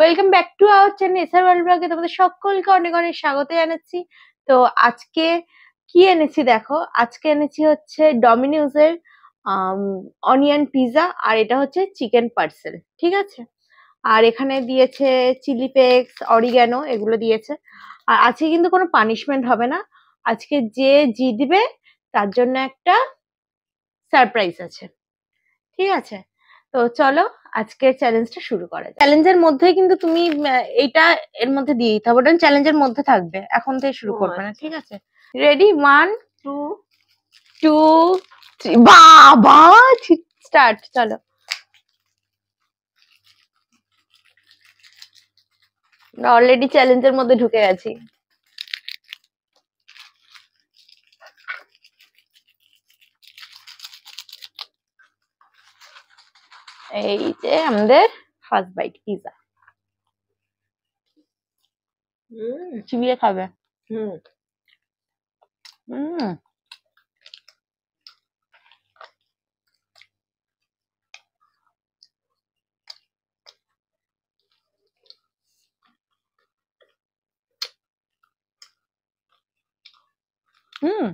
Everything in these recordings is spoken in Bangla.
Welcome back to our channel SR world ব্লগে তোমাদের সকলকে অনেক অনেক স্বাগত জানাচ্ছি তো আজকে কি এনেছি দেখো আজকে এনেছি হচ্ছে ডমিনোজের অনিয়ন পিৎজা আর এটা হচ্ছে চিকেন পার্সেল ঠিক আছে আর এখানে দিয়েছে চিলি পেক্স অরিগ্যানো এগুলো দিয়েছে আর আজকে কিন্তু কোনো পানিশমেন্ট হবে না আজকে যে জিতবে তার জন্য একটা সারপ্রাইজ আছে ঠিক আছে তো চলো আজকের চ্যালেঞ্জটা শুরু করা যায় চ্যালেঞ্জের মধ্যে কিন্তু তুমি এটা এর মধ্যে দিয়ে দিতে হবে ওটা চ্যালেঞ্জের মধ্যে থাকবে এখন থেকে শুরু করবে না আচ্ছা। ঠিক আছে রেডি ওয়ান টু টু বাবা স্টার্ট চলো অলরেডি চ্যালেঞ্জের মধ্যে ঢুকে গেছি এই যে আমাদের ফার্স্ট বাইট পিজা চিবিয়ে খাবে হুম হুম হুম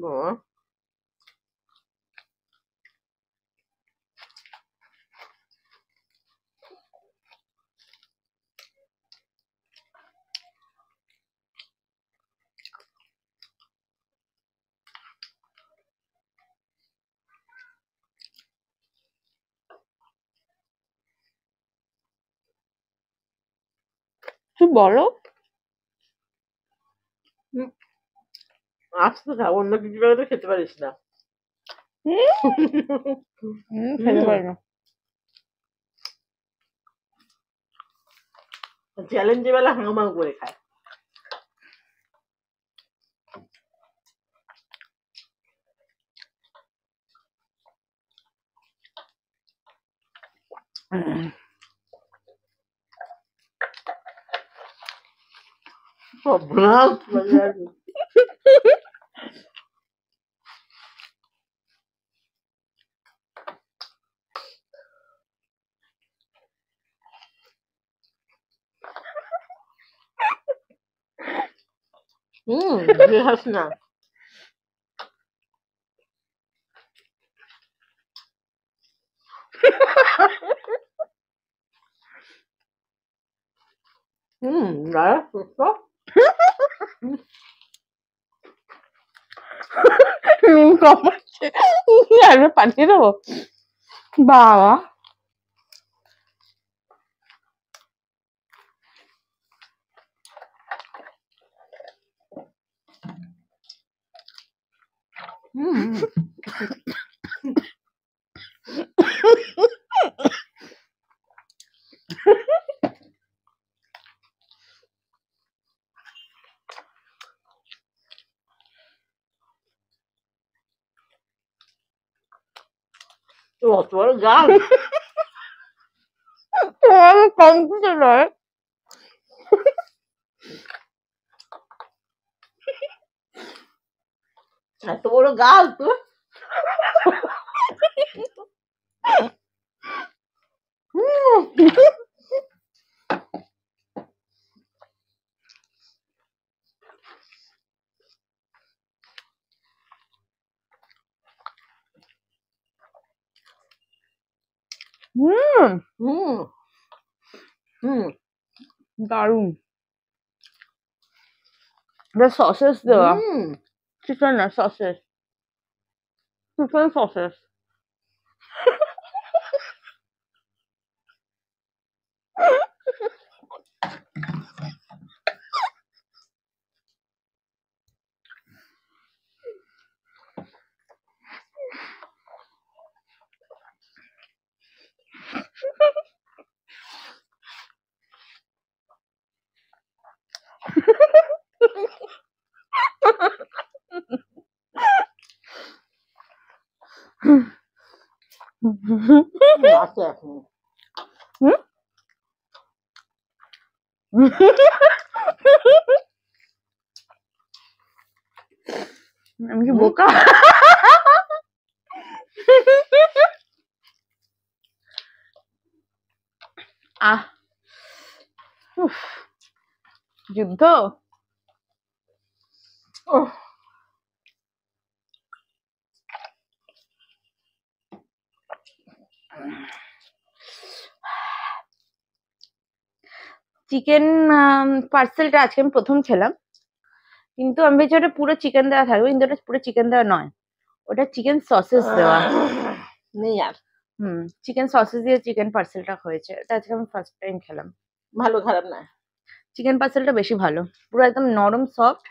뭐좀 말라? 응. আজ তো না অন্য কিছু বেলা তো খেতে পারিস না খেতে পারি না চ্যালেঞ্জে বেলা হাঙ্গামা করে খায় mm Oh, bravo, Mm, det här snö. Mm, nej, förstå. Min kompis, jävla panna då. Bara. 我昨天干了，我们公司的人。এত বড় গাল তোর দারুণ বেশ সসেস দেওয়া chicken and sausage chicken sausage 맛있어요. 응? 이게 뭘까? 아. Uf. j u n t Uf. Chicken পার্সেলটা um, আজকে আমি প্রথম খেলাম কিন্তু আমি ভেবেছি ওটা পুরো চিকেন দেওয়া থাকবে কিন্তু ওটা পুরো চিকেন দেওয়া নয় ওটা চিকেন সসেস দেওয়া নেই আর হুম চিকেন সসেস দিয়ে চিকেন পার্সেলটা হয়েছে এটা আজকে আমি ফার্স্ট টাইম খেলাম ভালো খারাপ না চিকেন পার্সেলটা বেশি ভালো পুরো একদম নরম সফট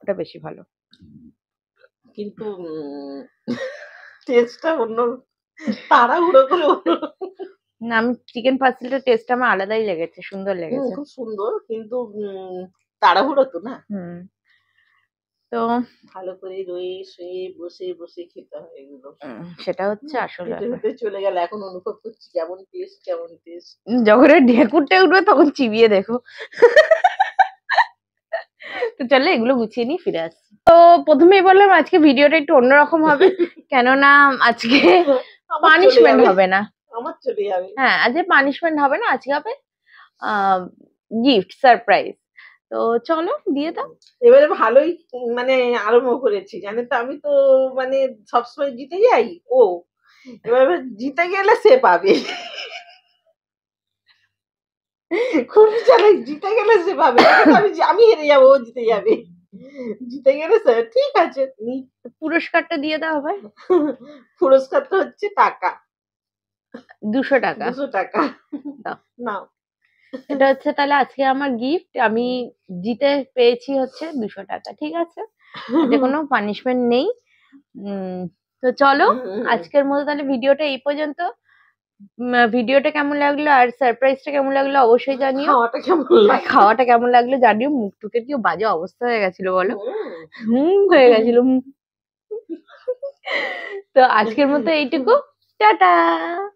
ওটা বেশি ভালো কিন্তু টেস্টটা অন্য তাড়াহুড়ো করে না আমি চিকেন পার্সেলটা টেস্ট আমার আলাদাই লেগেছে সুন্দর লেগেছে খুব সুন্দর কিন্তু তাড়াহুড়ো তো না হুম তো ভালো করে রয়ে শুয়ে বসে বসে খেতে হয় এগুলো সেটা হচ্ছে আসল চলে গেল এখন অনুভব করছি কেমন টেস্ট কেমন টেস্ট যখন ঢেকুরটা উঠবে তখন চিবিয়ে দেখো তো চলো এগুলো গুছিয়ে নিয়ে ফিরে আসছি তো প্রথমেই বললাম আজকে ভিডিওটা একটু অন্যরকম হবে কেননা আজকে পানিশমেন্ট হবে না আমার চলে যাবে হ্যাঁ আজ পানিশমেন্ট হবে না আজকে হবে গিফট সারপ্রাইজ তো চলো দিয়ে দাও এবারে ভালোই মানে আরম্ভ করেছি জানেন তো আমি তো মানে সবসময় জিতে যাই ও এবার জিতে গেলে সে পাবে খুব চালাক জিতে গেলে সে পাবে আমি আমি হেরে যাবো ও জিতে যাবে জিতে গেলে সে ঠিক আছে পুরস্কারটা দিয়ে দাও হবে পুরস্কার তো হচ্ছে টাকা দুশো টাকা দুশো টাকা নাও এটা হচ্ছে তাহলে আজকে আমার গিফট আমি জিতে পেয়েছি হচ্ছে দুশো টাকা ঠিক আছে যে কোনো পানিশমেন্ট নেই তো চলো আজকের মতো তাহলে ভিডিওটা এই পর্যন্ত ভিডিওটা কেমন লাগলো আর সারপ্রাইজটা কেমন লাগলো অবশ্যই জানিও খাওয়াটা কেমন লাগলো হ্যাঁ, খাওয়াটা কেমন লাগলো জানিও মুখ টুকের কি বাজে অবস্থা হয়ে গেছিল বলো হুম হয়ে গেছিল তো আজকের মতো এইটুকু টাটা